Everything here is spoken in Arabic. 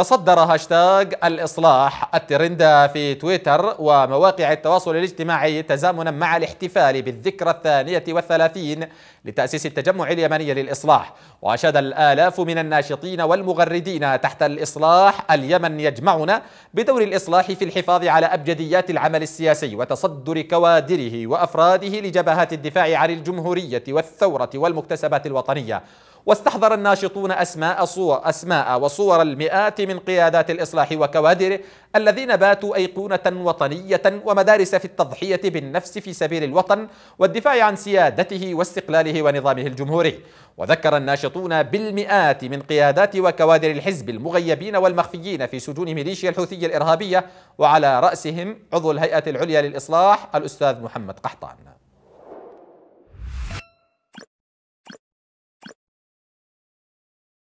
تصدر هاشتاغ الإصلاح الترند في تويتر ومواقع التواصل الاجتماعي تزامنا مع الاحتفال بالذكرى الثانية والثلاثين لتأسيس التجمع اليمني للإصلاح وأشاد الآلاف من الناشطين والمغردين تحت الإصلاح اليمن يجمعنا بدور الإصلاح في الحفاظ على أبجديات العمل السياسي وتصدر كوادره وأفراده لجبهات الدفاع عن الجمهورية والثورة والمكتسبات الوطنية واستحضر الناشطون أسماء صور أسماء وصور المئات من قيادات الإصلاح وكوادره الذين باتوا أيقونة وطنية ومدارس في التضحية بالنفس في سبيل الوطن والدفاع عن سيادته واستقلاله ونظامه الجمهوري وذكر الناشطون بالمئات من قيادات وكوادر الحزب المغيبين والمخفيين في سجون ميليشيا الحوثية الإرهابية وعلى رأسهم عضو الهيئة العليا للإصلاح الأستاذ محمد قحطان